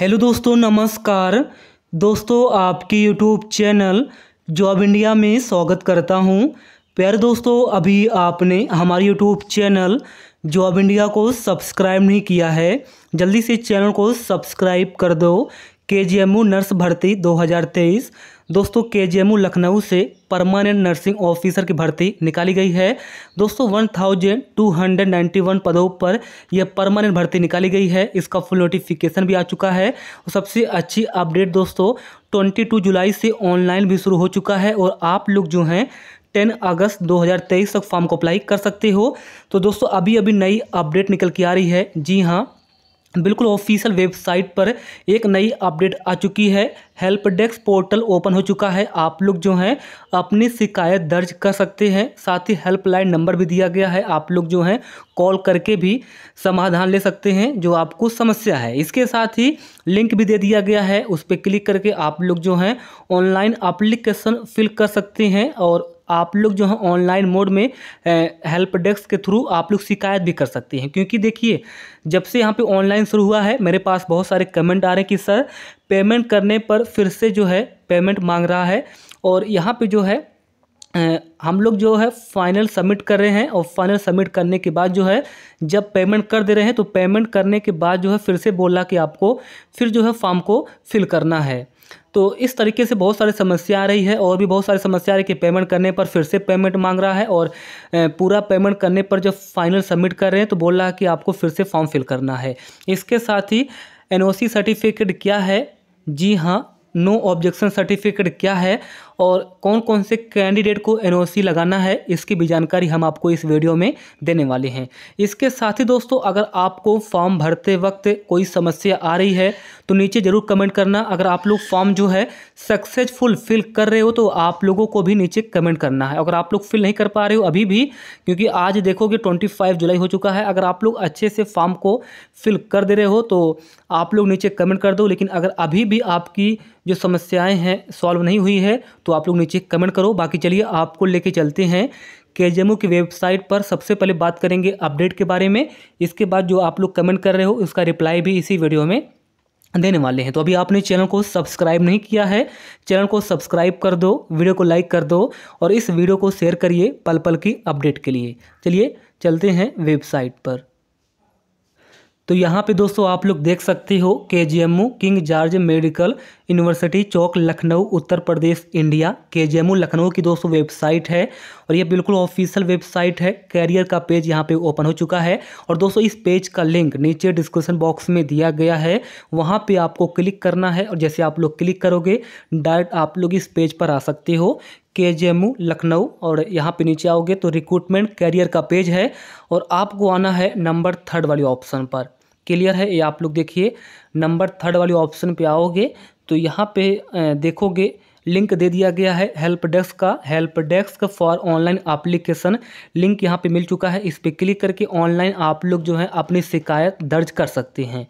hello दोस्तों नमस्कार दोस्तों आपके यूट्यूब चैनल जॉब इंडिया में स्वागत करता हूं प्यारे दोस्तों अभी आपने हमारे यूट्यूब चैनल जॉब इंडिया को सब्सक्राइब नहीं किया है जल्दी से चैनल को सब्सक्राइब कर दो के नर्स भर्ती 2023 दोस्तों के लखनऊ से परमानेंट नर्सिंग ऑफिसर की भर्ती निकाली गई है दोस्तों one thousand two hundred ninety one पदों पर यह परमानेंट भर्ती निकाली गई है इसका फुल नोटिफिकेशन भी आ चुका है और सबसे अच्छी अपडेट दोस्तों ट्वेंटी टू जुलाई से ऑनलाइन भी शुरू हो चुका है और आप लोग जो हैं टेन अगस्त 2023 तक फॉर्म को अप्लाई कर सकते हो तो दोस्तों अभी अभी नई अपडेट निकल के आ रही है जी हाँ बिल्कुल ऑफिशियल वेबसाइट पर एक नई अपडेट आ चुकी है हेल्प डेस्क पोर्टल ओपन हो चुका है आप लोग जो हैं अपनी शिकायत दर्ज कर सकते हैं साथ ही हेल्पलाइन नंबर भी दिया गया है आप लोग जो हैं कॉल करके भी समाधान ले सकते हैं जो आपको समस्या है इसके साथ ही लिंक भी दे दिया गया है उस पर क्लिक करके आप लोग जो हैं ऑनलाइन अप्लीकेशन फिल कर सकते हैं और आप लोग जो है ऑनलाइन मोड में हेल्प डेस्क के थ्रू आप लोग शिकायत भी कर सकते हैं क्योंकि देखिए जब से यहाँ पे ऑनलाइन शुरू हुआ है मेरे पास बहुत सारे कमेंट आ रहे हैं कि सर पेमेंट करने पर फिर से जो है पेमेंट मांग रहा है और यहाँ पे जो है हम लोग जो है फाइनल सबमिट कर रहे हैं और फाइनल सबमिट करने के बाद जो है जब पेमेंट कर दे रहे हैं तो पेमेंट करने के बाद जो है फिर से बोला कि आपको फिर जो है फॉर्म को फिल करना है तो इस तरीके से बहुत सारी समस्या आ रही है और भी बहुत सारी समस्या आ रही है कि पेमेंट करने पर फिर से पेमेंट मांग रहा है और पूरा पेमेंट करने पर जब फाइनल सबमिट कर रहे हैं तो बोल रहा है कि आपको फिर से फॉर्म फिल करना है इसके साथ ही एन सर्टिफिकेट क्या है जी हाँ नो ऑब्जेक्शन सर्टिफिकेट क्या है और कौन कौन से कैंडिडेट को एन लगाना है इसकी भी जानकारी हम आपको इस वीडियो में देने वाले हैं इसके साथ ही दोस्तों अगर आपको फॉर्म भरते वक्त कोई समस्या आ रही है तो नीचे ज़रूर कमेंट करना अगर आप लोग फॉर्म जो है सक्सेसफुल फिल कर रहे हो तो आप लोगों को भी नीचे कमेंट करना है अगर आप लोग फिल नहीं कर पा रहे हो अभी भी क्योंकि आज देखोगे फाइव जुलाई हो चुका है अगर आप लोग अच्छे से फॉर्म को फिल कर दे रहे हो तो आप लोग नीचे कमेंट कर दो लेकिन अगर अभी भी आपकी जो समस्याएं हैं सॉल्व नहीं हुई है तो आप लोग नीचे कमेंट करो बाकी चलिए आपको लेके चलते हैं के की वेबसाइट पर सबसे पहले बात करेंगे अपडेट के बारे में इसके बाद जो आप लोग कमेंट कर रहे हो उसका रिप्लाई भी इसी वीडियो में देने वाले हैं तो अभी आपने चैनल को सब्सक्राइब नहीं किया है चैनल को सब्सक्राइब कर दो वीडियो को लाइक कर दो और इस वीडियो को शेयर करिए पल पल की अपडेट के लिए चलिए चलते हैं वेबसाइट पर तो यहाँ पे दोस्तों आप लोग देख सकते हो K G King George medical university चौक Lucknow Uttar Pradesh India K G Lucknow की दोस्तों वेबसाइट है और ये बिल्कुल ऑफिशियल वेबसाइट है कैरियर का पेज यहाँ पे ओपन हो चुका है और दोस्तों इस पेज का लिंक नीचे डिस्क्रिप्शन बॉक्स में दिया गया है वहाँ पे आपको क्लिक करना है और जैसे आप लोग क्लिक करोगे डायरेक्ट आप लोग इस पेज पर आ सकते हो के जे लखनऊ और यहाँ पे नीचे आओगे तो रिक्रूटमेंट कैरियर का पेज है और आपको आना है नंबर थर्ड वाली ऑप्शन पर क्लियर है ये आप लोग देखिए नंबर थर्ड वाले ऑप्शन पे आओगे तो यहाँ पे देखोगे लिंक दे दिया गया है हेल्प डेस्क का help desk for online application link यहाँ पे मिल चुका है इस पर क्लिक करके ऑनलाइन आप लोग जो है अपनी शिकायत दर्ज कर सकते हैं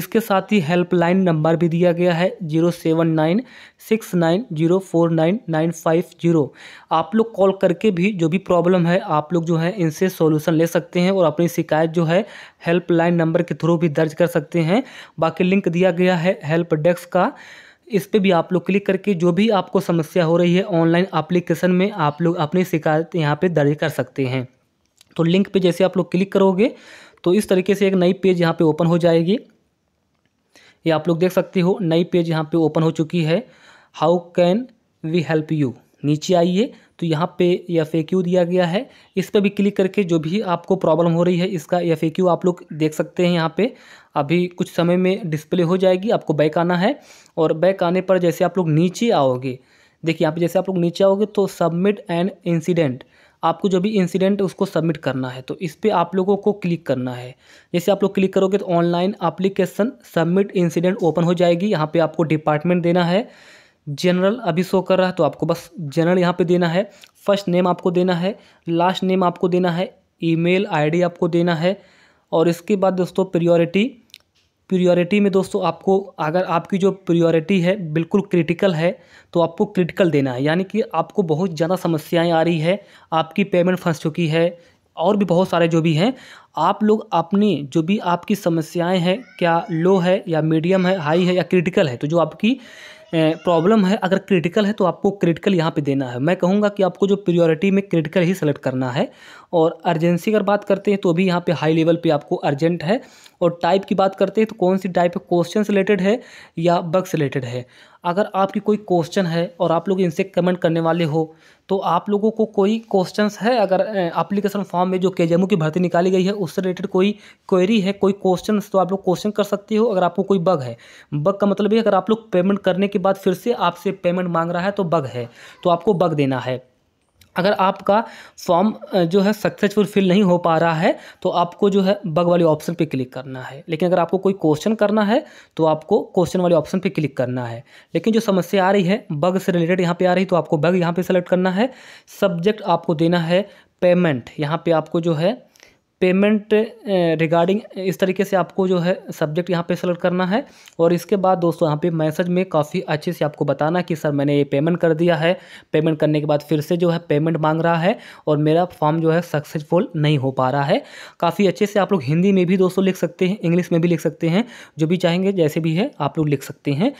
इसके साथ ही हेल्पलाइन नंबर भी दिया गया है zero seven nine six nine zero four nine nine five zero आप लोग कॉल करके भी जो भी प्रॉब्लम है आप लोग जो है इनसे सोल्यूशन ले सकते हैं और अपनी शिकायत जो है हेल्पलाइन नंबर के थ्रू भी दर्ज कर सकते हैं बाकी लिंक दिया गया है हेल्प डेस्क का इस पर भी आप लोग क्लिक करके जो भी आपको समस्या हो रही है ऑनलाइन अप्लीकेशन में आप लोग अपनी शिकायत यहाँ पर दर्ज कर सकते हैं तो लिंक पे जैसे आप लोग क्लिक करोगे तो इस तरीके से एक नई पेज यहाँ पे ओपन हो जाएगी ये आप लोग देख सकते हो नई पेज यहाँ पे ओपन हो चुकी है how can we help you नीचे आइए तो यहाँ पे एफ ए क्यू दिया गया है इस पर भी क्लिक करके जो भी आपको प्रॉब्लम हो रही है इसका एफ ए क्यू आप लोग देख सकते हैं यहाँ पे अभी कुछ समय में डिस्प्ले हो जाएगी आपको बैक आना है और बैक आने पर जैसे आप लोग नीचे आओगे देखिए यहाँ पे जैसे आप लोग नीचे आओगे तो सबमिट एंड इंसिडेंट आपको जो भी इंसिडेंट उसको सबमिट करना है तो इस पर आप लोगों को क्लिक करना है जैसे आप लोग क्लिक करोगे तो online application submit incident open हो जाएगी यहाँ पर आपको डिपार्टमेंट देना है जनरल अभी शो कर रहा है तो आपको बस जनरल यहाँ पे देना है फर्स्ट नेम आपको देना है लास्ट नेम आपको देना है ईमेल आईडी आपको देना है और इसके बाद दोस्तों प्रियोरिटी प्रियोरिटी में दोस्तों आपको अगर आपकी जो प्रियोरिटी है बिल्कुल क्रिटिकल है तो आपको क्रिटिकल देना है यानी कि आपको बहुत ज़्यादा समस्याएँ आ रही है आपकी पेमेंट फंस चुकी है और भी बहुत सारे जो भी हैं आप लोग अपनी जो भी आपकी समस्याएं हैं क्या लो है या मीडियम है हाई है या क्रिटिकल है तो जो आपकी प्रॉब्लम है अगर क्रिटिकल है तो आपको क्रिटिकल यहाँ पे देना है मैं कहूँगा कि आपको जो प्रियोरिटी में क्रिटिकल ही सेलेक्ट करना है और अर्जेंसी अगर बात करते हैं तो भी यहाँ पे हाई लेवल पे आपको अर्जेंट है और टाइप की बात करते हैं तो कौन सी टाइप क्वेश्चन रिलेटेड है या बग्स रिलेटेड है अगर आपकी कोई क्वेश्चन है और आप लोग इनसे कमेंट करने वाले हो तो आप लोगों को कोई क्वेश्चंस है अगर एप्लीकेशन फॉर्म में जो के की भर्ती निकाली गई है उससे रिलेटेड कोई क्वेरी है कोई क्वेश्चन तो आप लोग क्वेश्चन कर सकते हो अगर आपको कोई बग है बग का मतलब ये अगर आप लोग पेमेंट करने के के बाद फिर से आपसे पेमेंट मांग रहा है तो बग है तो आपको बग देना है अगर आपका फॉर्म जो है सक्सेसफुल फिल नहीं हो पा रहा है तो आपको जो है बग वाले ऑप्शन पे क्लिक करना है लेकिन अगर आपको कोई क्वेश्चन करना है तो आपको क्वेश्चन वाले ऑप्शन पे क्लिक करना है लेकिन जो समस्या आ रही है बग से रिलेटेड यहाँ पे आ रही तो आपको बग यहाँ पे सेलेक्ट करना है सब्जेक्ट आपको देना है पेमेंट यहाँ पे आपको जो है पेमेंट रिगार्डिंग इस तरीके से आपको जो है सब्जेक्ट यहाँ पे सेलेक्ट करना है और इसके बाद दोस्तों यहाँ पे मैसेज में काफ़ी अच्छे से आपको बताना कि सर मैंने ये पेमेंट कर दिया है पेमेंट करने के बाद फिर से जो है पेमेंट मांग रहा है और मेरा फॉर्म जो है सक्सेसफुल नहीं हो पा रहा है काफ़ी अच्छे से आप लोग हिंदी में भी दोस्तों लिख सकते हैं इंग्लिश में भी लिख सकते हैं जो भी चाहेंगे जैसे भी है आप लोग लिख सकते हैं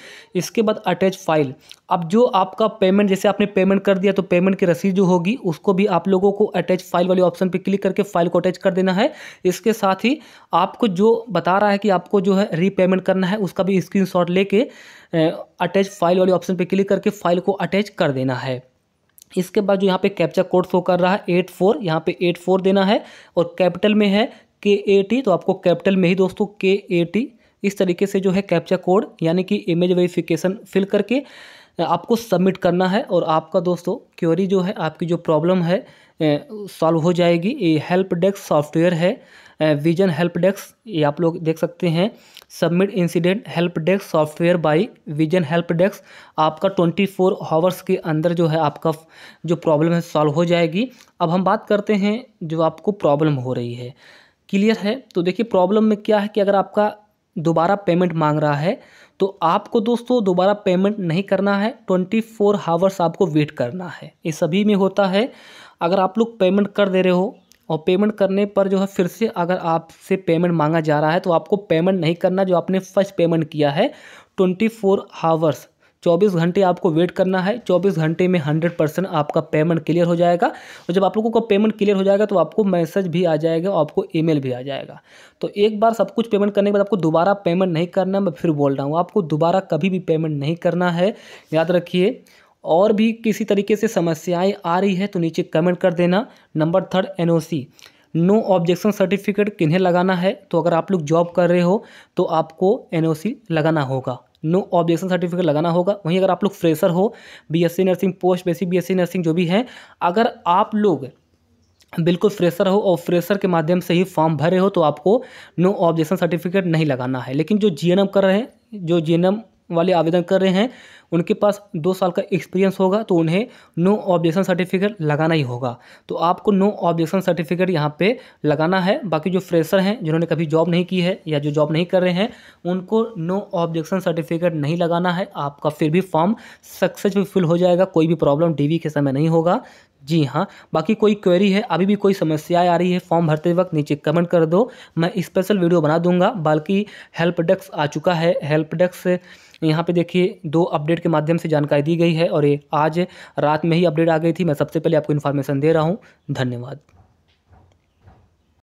इसके बाद अटैच फाइल अब जो आपका पेमेंट जैसे आपने पेमेंट कर दिया तो पेमेंट की रसीद जो होगी उसको भी आप लोगों को अटैच फाइल वाले ऑप्शन पर क्लिक करके फाइल को अटैच कर देना लेना है इसके साथ ही आपको जो बता रहा है कि आपको जो है रीपेमेंट करना है उसका भी स्क्रीनशॉट लेके अटैच फाइल वाले ऑप्शन पे क्लिक करके फाइल को अटैच कर देना है इसके बाद जो यहाँ पे कैप्चा कोड शो कर रहा है एट फोर यहाँ पे एट फोर देना है और कैपिटल में है के ए टी तो आपको कैपिटल में ही दोस्तों के ए टी इस तरीके से जो है कैप्चा कोड यानी कि इमेज वेरिफिकेशन फिल करके आपको सबमिट करना है और आपका दोस्तों क्योरी जो है आपकी जो प्रॉब्लम है सॉल्व हो जाएगी ये हेल्प डेस्क सॉफ्टवेयर है विजन हेल्प डेस्क ये आप लोग देख सकते हैं submit incident help desk software by Vision help desk आपका 24 फोर हावर्स के अंदर जो है आपका जो प्रॉब्लम है सॉल्व हो जाएगी अब हम बात करते हैं जो आपको प्रॉब्लम हो रही है क्लियर है तो देखिए प्रॉब्लम में क्या है कि अगर आपका दोबारा पेमेंट मांग रहा है तो आपको दोस्तों दोबारा पेमेंट नहीं करना है ट्वेंटी फोर हावर्स आपको वेट करना है ये सभी में होता है अगर आप लोग पेमेंट कर दे रहे हो और पेमेंट करने पर जो है फिर से अगर आपसे पेमेंट मांगा जा रहा है तो आपको पेमेंट नहीं करना जो आपने फर्स्ट पेमेंट किया है ट्वेंटी फोर हावर्स 24 घंटे आपको वेट करना है 24 घंटे में 100 परसेंट आपका पेमेंट क्लियर हो जाएगा और जब आप लोगों का पेमेंट क्लियर हो जाएगा तो आपको मैसेज भी आ जाएगा और आपको ईमेल भी आ जाएगा तो एक बार सब कुछ पेमेंट करने के बाद आपको दोबारा पेमेंट नहीं करना मैं फिर बोल रहा हूँ आपको दोबारा कभी भी पेमेंट नहीं करना है याद रखिए और भी किसी तरीके से समस्याएं आ रही है तो नीचे कमेंट कर देना number third NOC no objection certificate किन्हें लगाना है तो अगर आप लोग जॉब कर रहे हो तो आपको एनओसी लगाना होगा नो ऑब्जेक्शन सर्टिफिकेट लगाना होगा वहीं अगर आप लोग फ्रेशर हो BSc nursing post basic BSc nursing जो भी है अगर आप लोग बिल्कुल फ्रेशर हो और फ्रेशर के माध्यम से ही फॉर्म भरे हो तो आपको नो ऑब्जेक्शन सर्टिफिकेट नहीं लगाना है लेकिन जो एम कर रहे हैं जो एम वाले आवेदन कर रहे हैं उनके पास दो साल का एक्सपीरियंस होगा तो उन्हें नो ऑब्जेक्शन सर्टिफिकेट लगाना ही होगा तो आपको नो ऑब्जेक्शन सर्टिफिकेट यहाँ पे लगाना है बाकी जो फ्रेशर हैं जिन्होंने कभी जॉब नहीं की है या जो जॉब नहीं कर रहे हैं उनको नो ऑब्जेक्शन सर्टिफिकेट नहीं लगाना है आपका फिर भी फॉर्म सक्सेसफुल फिल हो जाएगा कोई भी प्रॉब्लम डी के समय नहीं होगा जी हाँ बाकी कोई क्वेरी है अभी भी कोई समस्या आ रही है फॉर्म भरते वक्त नीचे कमेंट कर दो मैं स्पेशल वीडियो बना दूंगा बल्कि हेल्प डेस्क आ चुका है हेल्प डेस्क यहाँ पे देखिए दो अपडेट अपडेट के माध्यम से जानकारी दी गई है और ये आज रात में ही अपडेट आ गई थी मैं सबसे पहले आपको इन्फॉर्मेशन दे रहा हूँ धन्यवाद